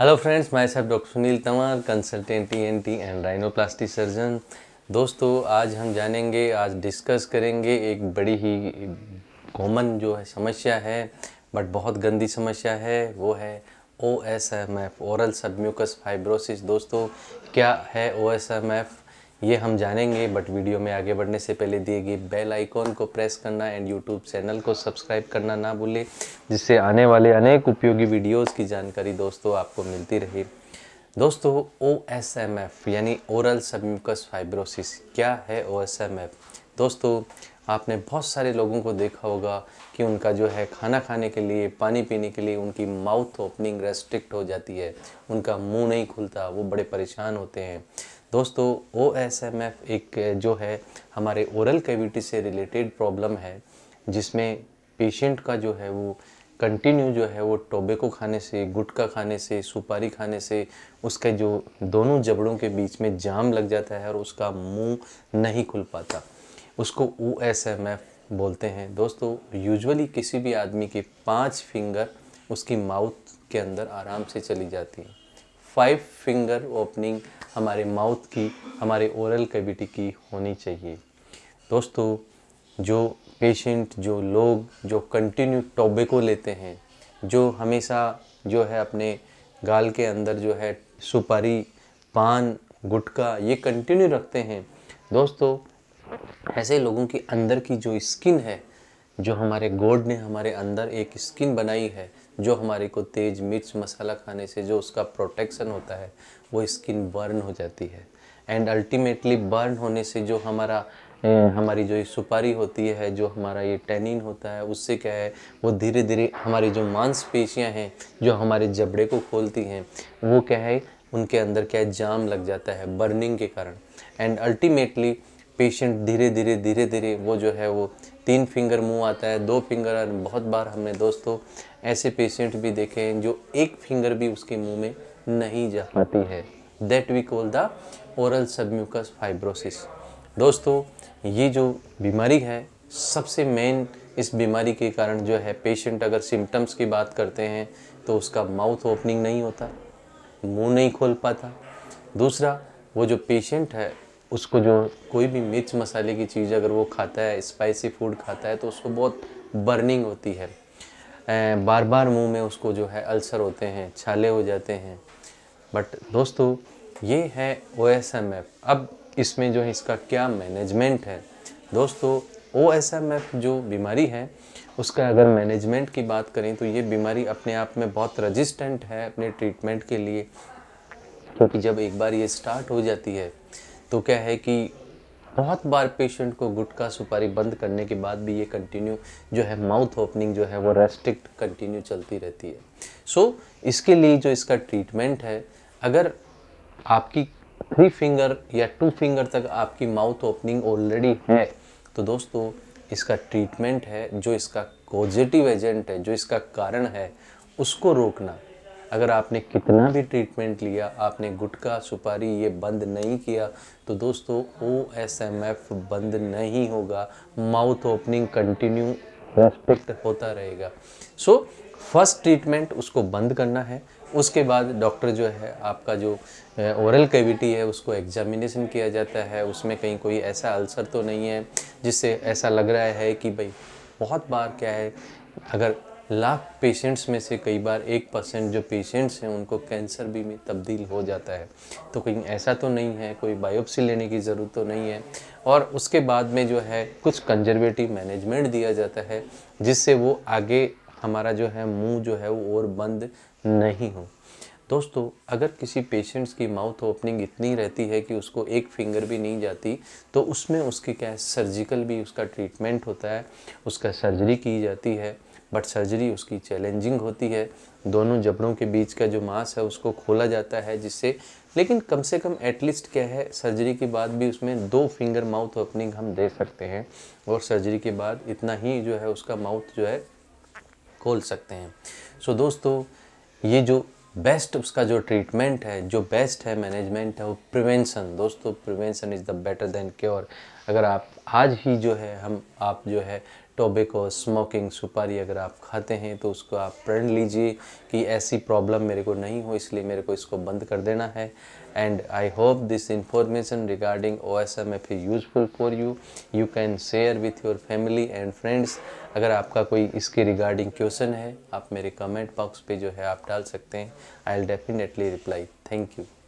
hello friends मैं साहब doctor Sunil Tanwar consultant T and rhinoplasty surgeon दोस्तों आज हम जानेंगे आज डिस्कस करेंगे एक बड़ी ही कॉमन जो है समस्या है बट बहुत गंदी समस्या है वो है O S M F oral submucous fibrosis दोस्तों क्या है ओ एस एम एफ ये हम जानेंगे बट वीडियो में आगे बढ़ने से पहले दिए गए बेल आइकॉन को प्रेस करना एंड यूट्यूब चैनल को सब्सक्राइब करना ना भूलें जिससे आने वाले अनेक उपयोगी वीडियोज़ की जानकारी दोस्तों आपको मिलती रहे दोस्तों ओ एस एम एफ यानी ओरल सबम्यूकस फाइब्रोसिस क्या है ओ एस एम एफ दोस्तों आपने बहुत सारे लोगों को देखा होगा कि उनका जो है खाना खाने के लिए पानी पीने के लिए उनकी माउथ ओपनिंग रेस्ट्रिक्ट हो जाती है उनका मुंह नहीं खुलता वो बड़े परेशान होते हैं दोस्तों ओ एस एम एफ एक जो है हमारे ओरल कैविटी से रिलेटेड प्रॉब्लम है जिसमें पेशेंट का जो है वो कंटिन्यू जो है वो टोबेको खाने से गुटखा खाने से सुपारी खाने से उसके जो दोनों जबड़ों के बीच में जाम लग जाता है और उसका मुंह नहीं खुल पाता उसको ओ एस एम एफ बोलते हैं दोस्तों यूजुअली किसी भी आदमी के पाँच फिंगर उसकी माउथ के अंदर आराम से चली जाती है फाइव फिंगर ओपनिंग हमारे माउथ की हमारे ओरल कैविटी की होनी चाहिए दोस्तों जो पेशेंट जो लोग जो कंटिन्यू टोबेको लेते हैं जो हमेशा जो है अपने गाल के अंदर जो है सुपारी पान गुटका ये कंटिन्यू रखते हैं दोस्तों ऐसे लोगों के अंदर की जो स्किन है जो हमारे गोड ने हमारे अंदर एक स्किन बनाई है जो हमारे को तेज़ मिर्च मसाला खाने से जो उसका प्रोटेक्शन होता है वो स्किन बर्न हो जाती है एंड अल्टीमेटली बर्न होने से जो हमारा हमारी जो ये सुपारी होती है जो हमारा ये टेनिन होता है उससे क्या है वो धीरे धीरे हमारी जो मांसपेशियां हैं जो हमारे जबड़े को खोलती हैं वो क्या है उनके अंदर क्या है जाम लग जाता है बर्निंग के कारण एंड अल्टीमेटली पेशेंट धीरे धीरे धीरे धीरे वो जो है वो तीन फिंगर मुंह आता है दो फिंगर और बहुत बार हमने दोस्तों ऐसे पेशेंट भी देखे हैं जो एक फिंगर भी उसके मुंह में नहीं जा पाती है that we call the oral submucous fibrosis दोस्तों ये जो बीमारी है सबसे मेन इस बीमारी के कारण जो है पेशेंट अगर सिम्टम्स की बात करते हैं तो उसका माउथ ओपनिंग नहीं होता मुंह नहीं खोल पाता दूसरा वो जो पेशेंट है उसको जो कोई भी मिर्च मसाले की चीज़ अगर वो खाता है स्पाइसी फूड खाता है तो उसको बहुत बर्निंग होती है बार बार मुंह में उसको जो है अल्सर होते हैं छाले हो जाते हैं बट दोस्तों ये है ओ एस एम एफ अब इसमें जो है इसका क्या मैनेजमेंट है दोस्तों ओ एस एम एफ जो बीमारी है उसका अगर मैनेजमेंट की बात करें तो ये बीमारी अपने आप में बहुत रजिस्टेंट है अपने ट्रीटमेंट के लिए क्योंकि जब एक बार ये स्टार्ट हो जाती है तो क्या है कि बहुत बार पेशेंट को गुटखा सुपारी बंद करने के बाद भी ये कंटिन्यू जो है माउथ ओपनिंग जो है वो रेस्ट्रिक्ट कंटिन्यू चलती रहती है सो so, इसके लिए जो इसका ट्रीटमेंट है अगर आपकी थ्री फिंगर या टू फिंगर तक आपकी माउथ ओपनिंग ऑलरेडी है तो दोस्तों इसका ट्रीटमेंट है जो इसका पॉजिटिव एजेंट है जो इसका कारण है उसको रोकना अगर आपने कितना भी ट्रीटमेंट लिया आपने गुटखा सुपारी ये बंद नहीं किया तो दोस्तों ओ एस एम एफ बंद नहीं होगा माउथ ओपनिंग कंटिन्यू रेस्पेक्ट होता रहेगा सो फर्स्ट ट्रीटमेंट उसको बंद करना है उसके बाद डॉक्टर जो है आपका जो ओरल कैविटी है उसको एग्जामिनेशन किया जाता है उसमें कहीं कोई ऐसा अल्सर तो नहीं है जिससे ऐसा लग रहा है कि भाई बहुत बार क्या है अगर लाख पेशेंट्स में से कई बार एक परसेंट जो पेशेंट्स हैं उनको कैंसर भी में तब्दील हो जाता है तो कहीं ऐसा तो नहीं है कोई बायोप्सी लेने की ज़रूरत तो नहीं है और उसके बाद में जो है कुछ कंजर्वेटिव मैनेजमेंट दिया जाता है जिससे वो आगे हमारा जो है मुंह जो है वो और बंद नहीं हो दोस्तों अगर किसी पेशेंट्स की माउथ ओपनिंग इतनी रहती है कि उसको एक फिंगर भी नहीं जाती तो उसमें उसकी क्या है सर्जिकल भी उसका ट्रीटमेंट होता है उसका सर्जरी की जाती है बट सर्जरी उसकी चैलेंजिंग होती है दोनों जबड़ों के बीच का जो मांस है उसको खोला जाता है जिससे लेकिन कम से कम एटलीस्ट क्या है सर्जरी के बाद भी उसमें दो फिंगर माउथ ओपनिंग हम दे सकते हैं और सर्जरी के बाद इतना ही जो है उसका माउथ जो है खोल सकते हैं सो so, दोस्तों ये जो बेस्ट उसका जो ट्रीटमेंट है जो बेस्ट है मैनेजमेंट है वो प्रिवेंशन दोस्तों prevention is the better than cure अगर आप आज ही जो है हम आप जो है टोबेको स्मोकिंग सुपारी अगर आप खाते हैं तो उसको आप प्रण लीजिए कि ऐसी प्रॉब्लम मेरे को नहीं हो इसलिए मेरे को इसको बंद कर देना है and I hope this information regarding O S M F useful for you you can share with your family and friends अगर आपका कोई इसके रिगार्डिंग क्वेश्चन है आप मेरे कमेंट बॉक्स पे जो है आप डाल सकते हैं I will definitely reply thank you